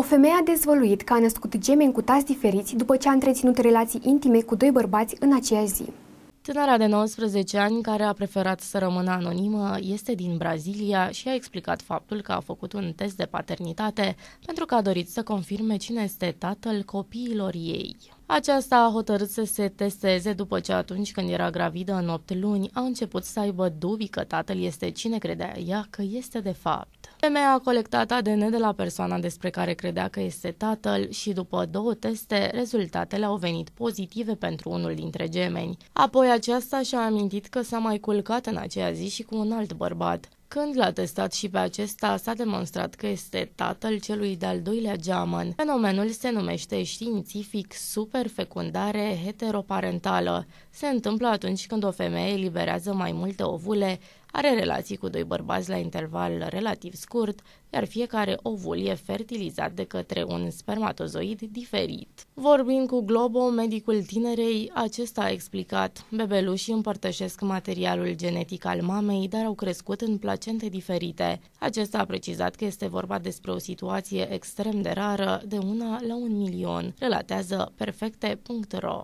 O femeie a dezvăluit că a născut gemeni cu tați diferiți după ce a întreținut relații intime cu doi bărbați în aceeași zi. Tânăra de 19 ani, care a preferat să rămână anonimă, este din Brazilia și a explicat faptul că a făcut un test de paternitate pentru că a dorit să confirme cine este tatăl copiilor ei. Aceasta a hotărât să se testeze după ce atunci când era gravidă în 8 luni a început să aibă dubii că tatăl este cine credea ea că este de fapt. Femeia a colectat ADN de la persoana despre care credea că este tatăl și după două teste, rezultatele au venit pozitive pentru unul dintre gemeni. Apoi aceasta și-a amintit că s-a mai culcat în aceea zi și cu un alt bărbat. Când l-a testat și pe acesta, s-a demonstrat că este tatăl celui de-al doilea geamăn. Fenomenul se numește științific superfecundare heteroparentală. Se întâmplă atunci când o femeie eliberează mai multe ovule, are relații cu doi bărbați la interval relativ scurt, iar fiecare ovul e fertilizat de către un spermatozoid diferit. Vorbind cu Globo, medicul tinerei, acesta a explicat Bebelușii împărtășesc materialul genetic al mamei, dar au crescut în placente diferite. Acesta a precizat că este vorba despre o situație extrem de rară, de una la un milion, relatează perfecte.ro.